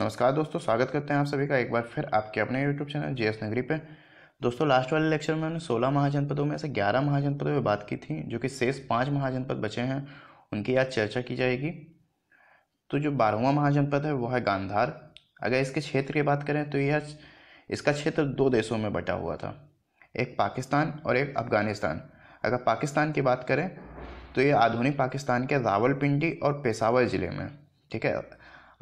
नमस्कार दोस्तों स्वागत करते हैं आप सभी का एक बार फिर आपके अपने यूट्यूब चैनल जे एस नगरी पे दोस्तों लास्ट वाले लेक्चर में हमने 16 महाजनपदों में से 11 महाजनपदों में बात की थी जो कि शेष पाँच महाजनपद बचे हैं उनकी आज चर्चा की जाएगी तो जो बारहवा महाजनपद है वो है गांधार अगर इसके क्षेत्र की बात करें तो यह इसका क्षेत्र दो देशों में बटा हुआ था एक पाकिस्तान और एक अफ़गानिस्तान अगर पाकिस्तान की बात करें तो ये आधुनिक पाकिस्तान के रावलपिंडी और पेशावर ज़िले में ठीक है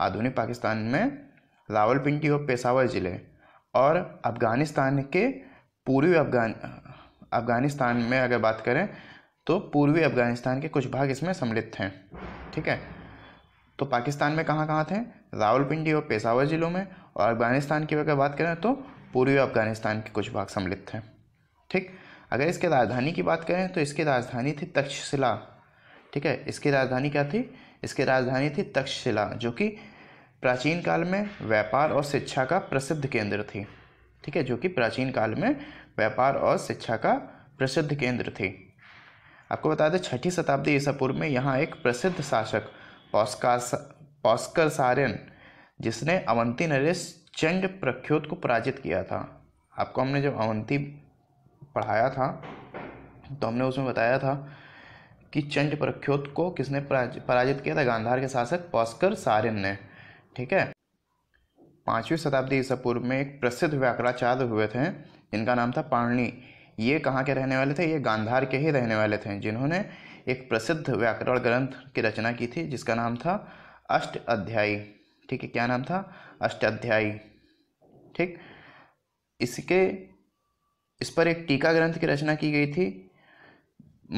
आधुनिक पाकिस्तान में रावलपिंडी और पेशावर ज़िले और अफ़गानिस्तान के पूर्वी अफगान अफ़गानिस्तान में अगर बात करें तो पूर्वी अफ़गानिस्तान के कुछ भाग इसमें सम्मिलित हैं ठीक है तो पाकिस्तान में कहाँ कहाँ थे रावलपिंडी और पेशावर ज़िलों में और अफ़गानिस्तान की अगर बात करें तो पूर्वी अफ़गानिस्तान के कुछ भाग सम्मिलित थे ठीक अगर इसके राजधानी की बात करें तो इसकी राजधानी थी तक्षशिला ठीक है इसकी राजधानी क्या थी इसकी राजधानी थी तक्षशिला जो कि प्राचीन काल में व्यापार और शिक्षा का प्रसिद्ध केंद्र थी ठीक है जो कि प्राचीन काल में व्यापार और शिक्षा का प्रसिद्ध केंद्र थी आपको बता दें छठी शताब्दी ईसा पूर्व में यहाँ एक प्रसिद्ध शासक पॉस्कर सारेन जिसने अवंती नरेश चंड प्रख्योत को पराजित किया था आपको हमने जब अवंती पढ़ाया था तो हमने उसमें बताया था कि चंड प्रख्योत को किसने पराजित किया था गांधार के शासक पॉस्कर सारेन ने ठीक है पाँचवीं शताब्दी ईसा पूर्व में एक प्रसिद्ध व्याकराचार्य हुए थे जिनका नाम था पाणनी ये कहाँ के रहने वाले थे ये गांधार के ही रहने वाले थे जिन्होंने एक प्रसिद्ध व्याकरण ग्रंथ की रचना की थी जिसका नाम था अष्ट अध्यायी ठीक है क्या नाम था अष्ट अध्यायी ठीक इसके इस पर एक टीका ग्रंथ की रचना की गई थी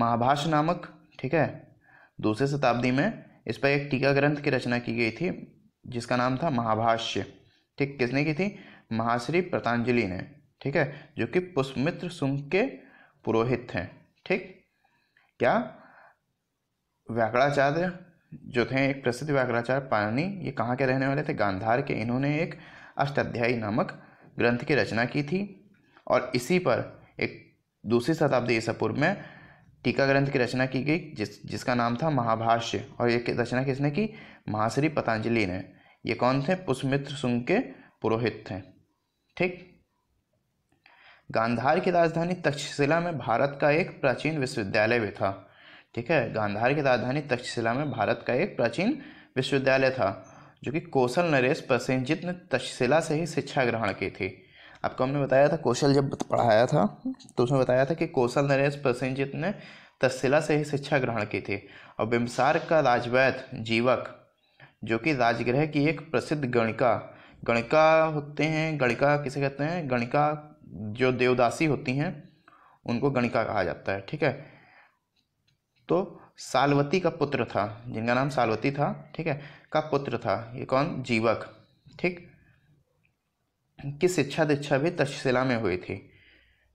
महाभाष नामक ठीक है दूसरे शताब्दी में इस पर एक टीका ग्रंथ की रचना की गई थी जिसका नाम था महाभाष्य ठीक किसने की थी महाश्री प्रतांजलि ने ठीक है जो कि पुष्पमित्र सुंग के पुरोहित थे ठीक क्या व्याकड़ाचार्य जो थे एक प्रसिद्ध व्याकड़ाचार्य पाणनी ये कहाँ के रहने वाले थे गांधार के इन्होंने एक अष्टाध्यायी नामक ग्रंथ की रचना की थी और इसी पर एक दूसरी शताब्दी ईसा पूर्व में टीका ग्रंथ की रचना की गई जिस जिसका नाम था महाभाष्य और ये रचना किसने की महाश्री पतंजलि ने ये कौन थे पुष्मित्र सुंग के पुरोहित थे ठीक गांधार की राजधानी तक्षशिला में भारत का एक प्राचीन विश्वविद्यालय भी था ठीक है गांधार की राजधानी तक्षशिला में भारत का एक प्राचीन विश्वविद्यालय था जो कि कौशल नरेश प्रसेंजित ने तक्षशिला से ही शिक्षा ग्रहण की थी आपको हमने बताया था कौशल जब पढ़ाया था तो उसमें बताया था कि कौशल नरेश प्रसेंजित ने तक्षशिला से ही शिक्षा ग्रहण की थी और बिम्सार का राजवैद जीवक जो कि राजगृह की एक प्रसिद्ध गणिका गणिका होते हैं गणिका किसे कहते हैं गणिका जो देवदासी होती हैं उनको गणिका कहा जाता है ठीक है तो सालवती का पुत्र था जिनका नाम सालवती था ठीक है का पुत्र था ये कौन जीवक ठीक किस शिक्षा दीक्षा भी तक्षशिला में हुई थी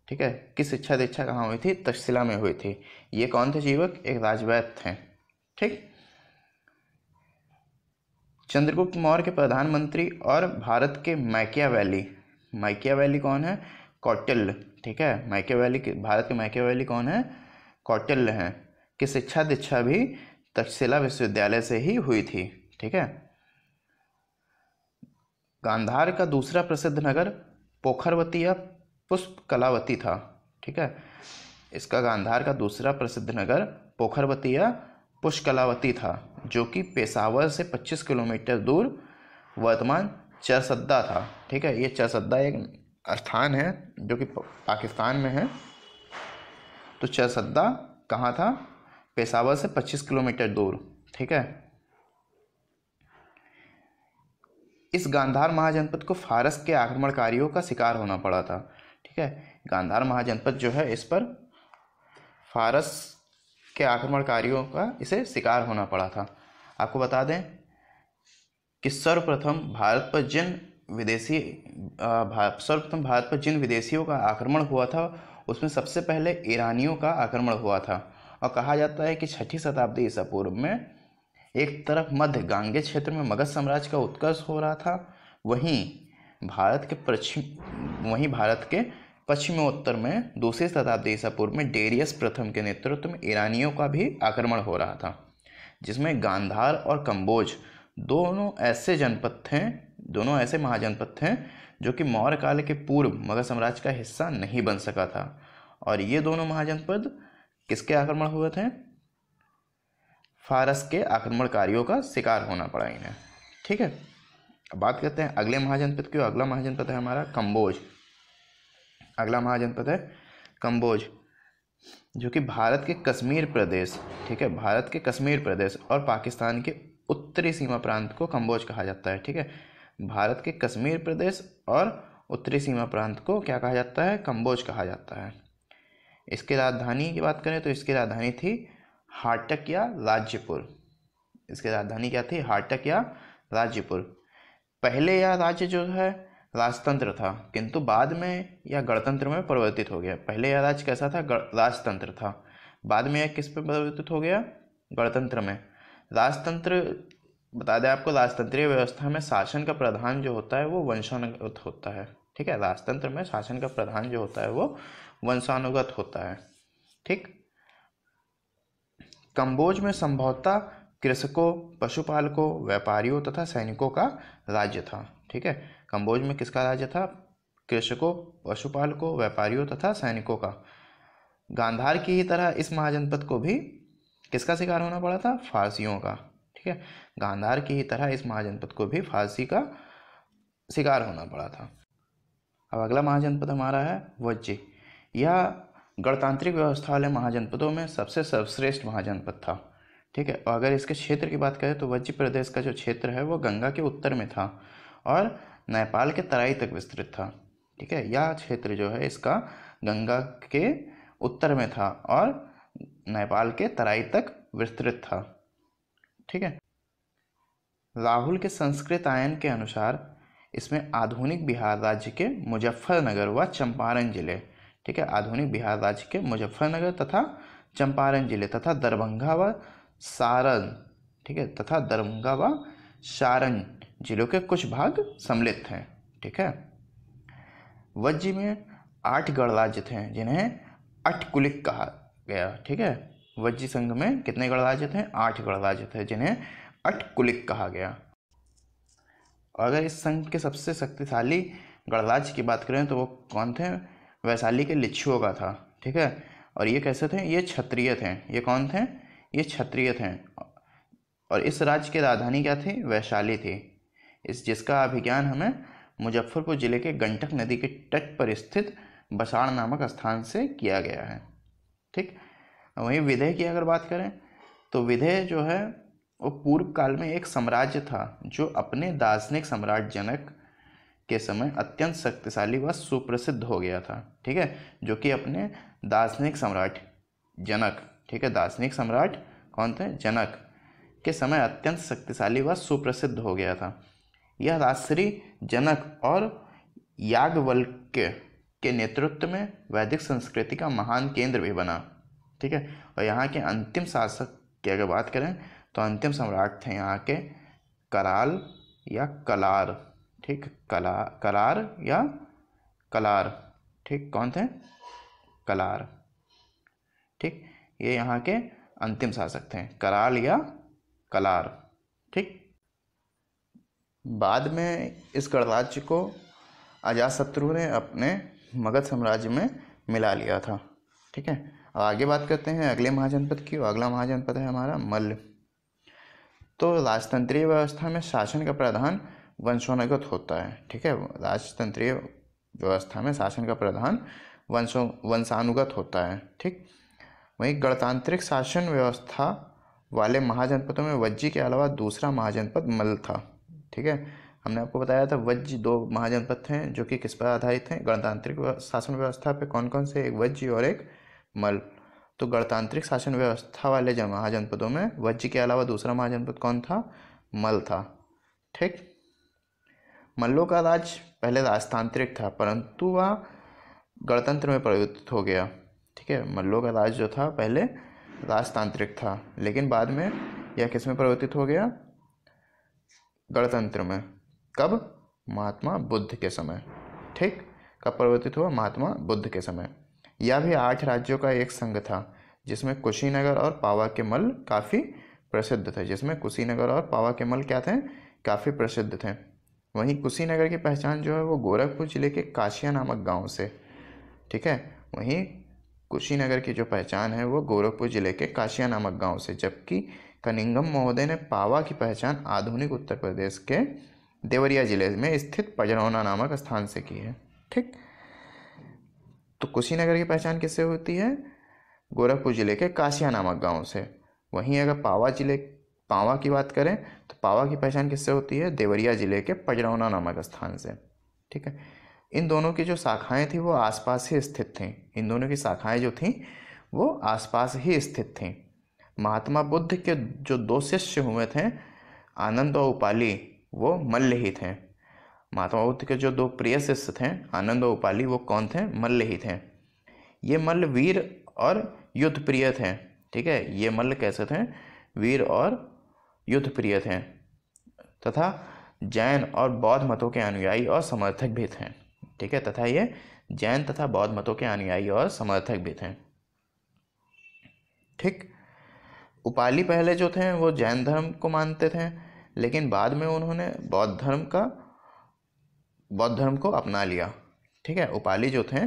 ठीक है किस शिक्षा दीक्षा कहाँ हुई थी तक्षशिला में हुई थी ये कौन थे जीवक एक राजवैद्य थे ठीक चंद्रगुप्त मौर्य के प्रधानमंत्री और भारत के मैकिया वैली माइकिया वैली कौन है कौटिल्य ठीक है माइकिया वैली के भारत के माइकिया वैली कौन है कौटिल्य हैं कि शिक्षा दीक्षा भी तक्षशिला विश्वविद्यालय से ही हुई थी ठीक है गांधार का दूसरा प्रसिद्ध नगर पोखरवती या पुष्प कलावती था ठीक है इसका गांधार का दूसरा प्रसिद्ध नगर पोखरवती या पुष्कलावती था जो कि पेशावर से 25 किलोमीटर दूर वर्तमान चरसद्दा था ठीक है ये चरसद्दा एक स्थान है जो कि पाकिस्तान में है तो चरसद्दा कहाँ था पेशावर से 25 किलोमीटर दूर ठीक है इस गांधार महाजनपद को फारस के आक्रमणकारियों का शिकार होना पड़ा था ठीक है गांधार महाजनपद जो है इस पर फारस के आक्रमणकारियों का इसे शिकार होना पड़ा था आपको बता दें कि सर्वप्रथम भारत पर जिन विदेशी सर्वप्रथम भारत पर जिन विदेशियों का आक्रमण हुआ था उसमें सबसे पहले ईरानियों का आक्रमण हुआ था और कहा जाता है कि छठी शताब्दी ईसा पूर्व में एक तरफ मध्य गांगे क्षेत्र में मगध साम्राज्य का उत्कर्ष हो रहा था वहीं भारत के पश्चिम वहीं भारत के पश्चिमोत्तर में दूसरी शताब्दी ईसा पूर्व में डेरियस प्रथम के नेतृत्व में ईरानियों का भी आक्रमण हो रहा था जिसमें गांधार और कंबोज दोनों ऐसे जनपद थे दोनों ऐसे महाजनपद थे जो कि मौर्य काल के पूर्व मगध साम्राज्य का हिस्सा नहीं बन सका था और ये दोनों महाजनपद किसके आक्रमण हुए थे फारस के आक्रमणकारियों का शिकार होना पड़ा इन्हें ठीक है अब बात करते हैं अगले महाजनपद की अगला महाजनपद है हमारा कम्बोज अगला महाजनपद है कम्बोज जो कि भारत के कश्मीर प्रदेश ठीक है भारत के कश्मीर प्रदेश और पाकिस्तान के उत्तरी सीमा प्रांत को कम्बोज कहा जाता है ठीक है भारत के कश्मीर प्रदेश और उत्तरी सीमा प्रांत को क्या कहा जाता है कम्बोज कहा जाता है इसकी राजधानी की बात करें तो इसकी राजधानी थी हाटक या राज्यपुर इसकी राजधानी क्या थी हाटक या राज्यपुर पहले यह राज्य जो है राजतंत्र था किंतु बाद में यह गणतंत्र में परिवर्तित हो गया पहले यह राज कैसा था राजतंत्र था बाद में यह किस पर परिवर्तित हो गया गणतंत्र में राजतंत्र बता दें आपको राजतंत्रीय व्यवस्था में शासन का प्रधान जो होता है वो वंशानुगत होता है ठीक है राजतंत्र में शासन का प्रधान जो होता है वो वंशानुगत होता है ठीक कंबोज में संभवतः कृषकों पशुपालकों व्यापारियों तथा सैनिकों का राज्य था ठीक है कंबोज में किसका राज्य था कृषकों पशुपालकों व्यापारियों तथा सैनिकों का गांधार की ही तरह इस महाजनपद को भी किसका शिकार होना पड़ा था फारसियों का ठीक है गांधार की ही तरह इस महाजनपद को भी फारसी का शिकार होना पड़ा था अब अगला महाजनपद हमारा है वज्जी यह गणतांत्रिक व्यवस्था वाले महाजनपदों में सबसे सर्वश्रेष्ठ महाजनपद था ठीक है अगर इसके क्षेत्र की बात करें तो वज्र प्रदेश का जो क्षेत्र है वो गंगा के उत्तर में था और नेपाल के तराई तक विस्तृत था ठीक है यह क्षेत्र जो है इसका गंगा के उत्तर में था और नेपाल के तराई तक विस्तृत था ठीक है राहुल के संस्कृत आयन के अनुसार इसमें आधुनिक बिहार राज्य के मुजफ्फरनगर व चंपारण जिले ठीक है आधुनिक बिहार राज्य के मुजफ्फरनगर तथा चंपारण जिले तथा दरभंगा व सारण ठीक है तथा दरभंगा व सारण जिलों के कुछ भाग सम्मिलित हैं ठीक है वज में आठ गणराज्य थे जिन्हें अटकुलिक कहा गया ठीक है वज्र संघ में कितने गणराज्य थे आठ गणराज्य थे जिन्हें अटकुलिक कहा गया और अगर इस संघ के सबसे शक्तिशाली गणराज्य की बात करें तो वो कौन थे वैशाली के लिच्छुओं का था ठीक है और ये कैसे थे ये क्षत्रिय थे ये कौन थे ये क्षत्रिय थे और इस राज्य के राजधानी क्या थे वैशाली थी इस जिसका अभिज्ञान हमें मुजफ्फरपुर ज़िले के गंटक नदी के तट पर स्थित बसाण नामक स्थान से किया गया है ठीक वहीं विधेय की अगर बात करें तो विधेय जो है वो पूर्व काल में एक साम्राज्य था जो अपने दार्शनिक सम्राट जनक के समय अत्यंत शक्तिशाली व सुप्रसिद्ध हो गया था ठीक है जो कि अपने दार्शनिक सम्राट जनक ठीक है दार्शनिक सम्राट कौन थे जनक के समय अत्यंत शक्तिशाली व सुप्रसिद्ध हो गया था यह राजश्री जनक और याग्वल्क्य के नेतृत्व में वैदिक संस्कृति का महान केंद्र भी बना ठीक है और यहाँ के अंतिम शासक की अगर बात करें तो अंतिम सम्राट थे यहाँ के कराल या कलार ठीक कला करार या कलार ठीक कौन थे कलार ठीक ये यहाँ के अंतिम शासक थे कराल या कलार ठीक बाद में इस गणराज्य को अजातशत्रु ने अपने मगध साम्राज्य में मिला लिया था ठीक है अब आगे बात करते हैं अगले महाजनपद की अगला महाजनपद है हमारा मल्ल तो राजतंत्रीय व्यवस्था में शासन का प्रधान वंशोनगत होता है ठीक है राजतंत्रीय व्यवस्था में शासन का प्रधान वंशो वंशानुगत होता है ठीक वहीं गणतांत्रिक शासन व्यवस्था वाले महाजनपदों में वज्जी के अलावा दूसरा महाजनपद मल था ठीक है हमने आपको बताया था वज्ज दो महाजनपद थे जो कि किस पर आधारित हैं गणतांत्रिक शासन व्यवस्था पे कौन कौन से एक वज्ज और एक मल तो गणतांत्रिक शासन व्यवस्था वाले जन महाजनपदों में वज्ज के अलावा दूसरा महाजनपद कौन था मल था ठीक मल्लों का राज पहले राजतांत्रिक था परंतु वह गणतंत्र में प्रवृत्त हो गया ठीक है मल्लों का राज जो था पहले राजतांत्रिक था लेकिन बाद में यह किस में परिवर्तित हो गया गणतंत्र में कब महात्मा बुद्ध के समय ठीक कब परिवर्तित हुआ महात्मा बुद्ध के समय यह भी आठ राज्यों का एक संघ था जिसमें कुशीनगर और पावा के मल काफ़ी प्रसिद्ध थे जिसमें कुशीनगर और पावा के मल क्या थे काफ़ी प्रसिद्ध थे वहीं कुशीनगर की पहचान जो है वो गोरखपुर जिले के काशिया नामक गांव से ठीक है वहीं कुशीनगर की जो पहचान है वो गोरखपुर जिले के काशिया नामक गांव से जबकि कनिंगम महोदय ने पावा की पहचान आधुनिक उत्तर प्रदेश के देवरिया जिले में स्थित पजरौना नामक स्थान से की है ठीक तो कुशीनगर की पहचान किससे होती है गोरखपुर जिले के काशिया नामक गांव से वहीं अगर पावा जिले पावा की बात करें तो पावा की पहचान किससे होती है देवरिया जिले के पजरौना नामक स्थान से ठीक है इन दोनों की जो शाखाएं थी वो आसपास ही स्थित थीं इन दोनों की शाखाएं जो थीं वो आसपास ही स्थित थीं महात्मा बुद्ध के जो दो शिष्य हुए थे आनंद और उपाली वो मल्ल ही थे महात्मा बुद्ध के जो दो प्रिय शिष्य थे आनंद और उपाली वो कौन थे मल्ल ही थे ये मल्ल वीर और युद्ध प्रिय थे ठीक है ये मल्ल कैसे थे वीर और युद्ध प्रिय थे तथा जैन और बौद्ध मतों के अनुयायी और समर्थक भी थे ठीक है तथा ये जैन तथा बौद्ध मतों के अनुयायी और समर्थक भी थे ठीक उपाली पहले जो थे वो जैन धर्म को मानते थे लेकिन बाद में उन्होंने बौद्ध धर्म का बौद्ध धर्म को अपना लिया ठीक है उपाली जो थे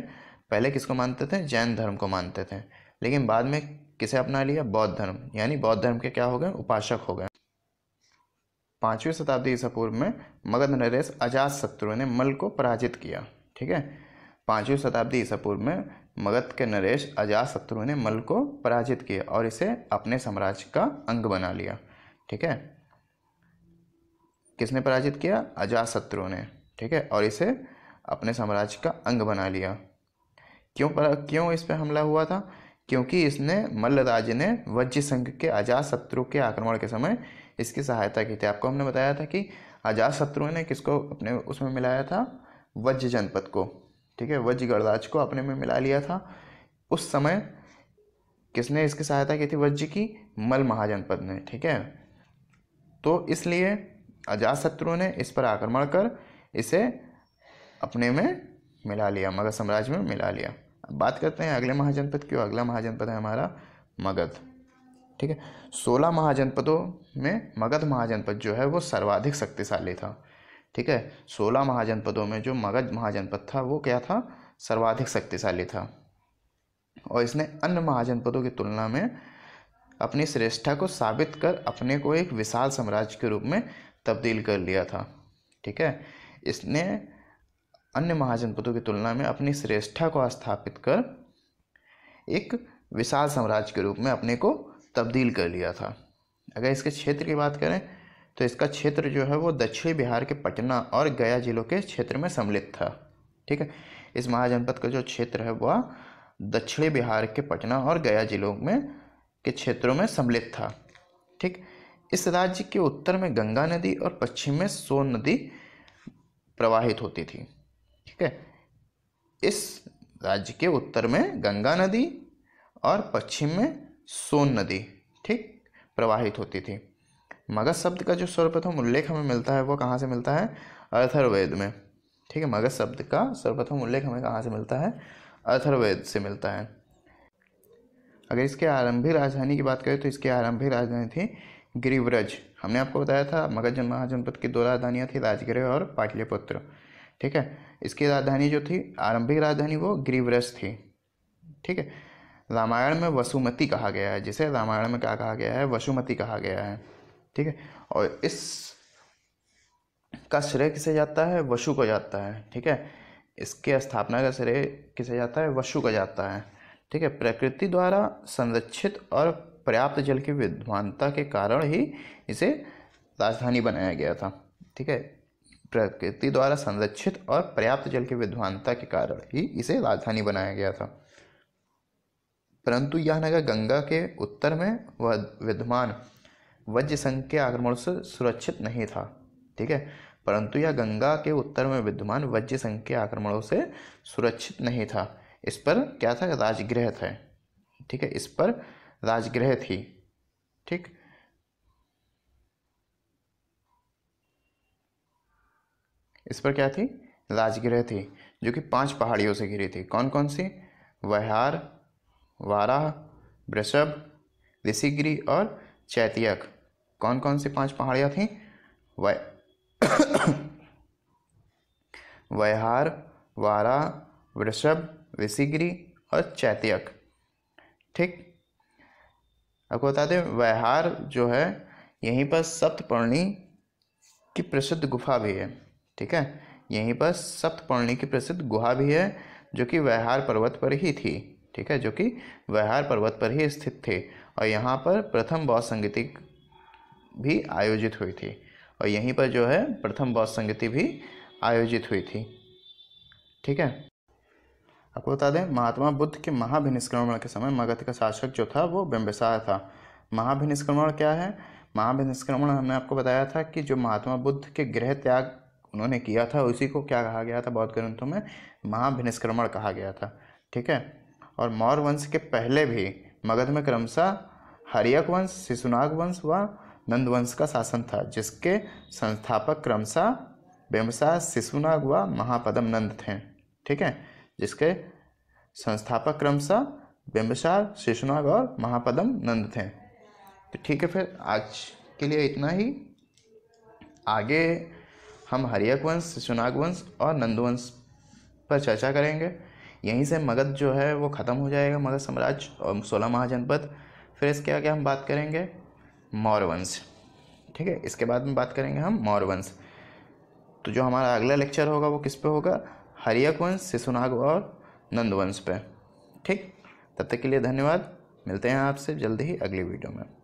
पहले किसको मानते थे जैन धर्म को मानते थे लेकिन बाद में किसे अपना लिया बौद्ध धर्म यानी बौद्ध धर्म के क्या हो गए उपासक हो गए पाँचवीं शताब्दी ईसा पूर्व में मगध नरेश अजात शत्रु ने मल को पराजित किया ठीक है पाँचवीं शताब्दी ईसा पूर्व में मगध के नरेश अजात शत्रु ने मल को पराजित किया और इसे अपने साम्राज्य का अंग बना लिया ठीक है किसने पराजित किया अजात शत्रु ने ठीक है और इसे अपने साम्राज्य का अंग बना लिया क्यों पर क्यों इस पर हमला हुआ था क्योंकि इसने मल्ल राज्य ने वज्र संघ के अजात शत्रु के आक्रमण के समय इसकी सहायता की थी आपको हमने बताया था कि अजात शत्रु ने किसको अपने उसमें मिलाया था वज्र जनपद को ठीक है वज्र गणराज को अपने में मिला लिया था उस समय किसने इसकी सहायता की थी वज्र की मल महाजनपद ने ठीक है तो इसलिए अजातशत्रु ने इस पर आक्रमण कर इसे अपने में मिला लिया मगध साम्राज्य में मिला लिया अब बात करते हैं अगले महाजनपद की अगला महाजनपद है हमारा मगध ठीक है सोलह महाजनपदों में मगध महाजनपद जो है वो सर्वाधिक शक्तिशाली था ठीक है सोलह महाजनपदों में जो मगध महाजनपद था वो क्या था सर्वाधिक शक्तिशाली था और इसने अन्य महाजनपदों की तुलना में अपनी श्रेष्ठा को साबित कर अपने को एक विशाल साम्राज्य के रूप में तब्दील कर लिया था ठीक है इसने अन्य महाजनपदों की तुलना में अपनी श्रेष्ठा को स्थापित कर एक विशाल साम्राज्य के रूप में अपने को तब्दील कर लिया था अगर इसके क्षेत्र की बात करें तो इसका क्षेत्र जो है वो दक्षिणी बिहार के पटना और गया जिलों के क्षेत्र में सम्मिलित था ठीक है इस महाजनपद का जो क्षेत्र है वह दक्षिणी बिहार के पटना और गया जिलों में के क्षेत्रों में सम्मिलित था ठीक इस राज्य के उत्तर में गंगा नदी और पश्चिम में सोन नदी प्रवाहित होती थी ठीक है इस राज्य के उत्तर में गंगा नदी और पश्चिम में सोन नदी ठीक प्रवाहित होती थी मगध शब्द का जो सर्वप्रथम तो उल्लेख हमें मिलता है वो कहाँ से मिलता है अर्थर्वेद में ठीक है मगध शब्द का सर्वप्रथम तो उल्लेख हमें कहाँ से मिलता है अर्थर्वेद से मिलता है अगर इसके आरंभिक राजधानी की बात करें तो इसकी आरंभिक राजधानी थी गिरिव्रज हमने आपको बताया था मगध महाजनपद की दो राजधानियाँ थी राजगृह और पाटलिपुत्र ठीक है इसकी राजधानी जो थी आरंभिक राजधानी वो गिरिव्रज थी ठीक है रामायण में वसुमती कहा गया है जिसे रामायण में क्या कहा गया है वसुमती कहा गया है ठीक है और इस का श्रेय किसे जाता है वशु को जाता है ठीक है इसके स्थापना का श्रेय किसे जाता है वशु को जाता है ठीक है प्रकृति द्वारा संरक्षित और पर्याप्त जल की विद्वानता के कारण ही इसे राजधानी बनाया गया था ठीक है प्रकृति द्वारा संरक्षित और पर्याप्त जल की विद्वानता के कारण ही इसे राजधानी बनाया गया था परंतु यह नगर गंगा के उत्तर में वह विद्यमान वज्र संघ के आक्रमण से सुरक्षित नहीं था ठीक है परंतु यह गंगा के उत्तर में विद्यमान वज्र संघ के आक्रमणों से सुरक्षित नहीं था इस पर क्या था राजगृह था ठीक है इस पर राजगृह थी ठीक इस पर क्या थी राजगृह थी जो कि पांच पहाड़ियों से घिरी थी कौन कौन सी वहार वाराह वृषभ ऋषिगिरी और चैतियक कौन कौन से पांच पहाड़ियाँ थी वै वैहार वारा वृषभ विसिगिरी और चैत्यक ठीक आपको बता दें व्यहार जो है यहीं पर सप्तपर्णी की प्रसिद्ध गुफा भी है ठीक है यहीं पर सप्तपर्णी की प्रसिद्ध गुहा भी है जो कि व्यहार पर्वत पर ही थी ठीक है जो कि व्यहार पर्वत पर ही स्थित थे और यहाँ पर प्रथम बौद्ध संगीति भी आयोजित हुई थी और यहीं पर जो है प्रथम बौद्ध संगति भी आयोजित हुई थी ठीक है आपको बता दें महात्मा बुद्ध के महाभिनिष्क्रमण के समय मगध का शासक जो था वो बिम्बिसार था महाभिनिष्क्रमण क्या है महाभिनिष्क्रमण हमने आपको बताया था कि जो महात्मा बुद्ध के गृह त्याग उन्होंने किया था उसी को क्या कहा गया था बौद्ध ग्रंथों में महाभिनिष्क्रमण कहा गया था ठीक है और मौर्य वंश के पहले भी मगध में क्रमशः हरियक वंश शिशुनाग वंश व नंदवंश का शासन था जिसके संस्थापक क्रमशः बेमसा शिशुनाग व महापदम नंद थे ठीक है जिसके संस्थापक क्रमशः बिम्बसार शिशुनाग और महापदम नंद थे तो ठीक है फिर आज के लिए इतना ही आगे हम हरियक वंश शिशुनाग वंश और नंदवंश पर चर्चा करेंगे यहीं से मगध जो है वो ख़त्म हो जाएगा मगध साम्राज्य और सोलह महाजनपद फिर इसके आगे हम बात करेंगे मौर्यवंश ठीक है इसके बाद में बात करेंगे हम मौर्यवंश तो जो हमारा अगला लेक्चर होगा वो किस पे होगा हरियक वंश शिशुनाग और नंदवंश पे ठीक तब तक के लिए धन्यवाद मिलते हैं आपसे जल्दी ही अगली वीडियो में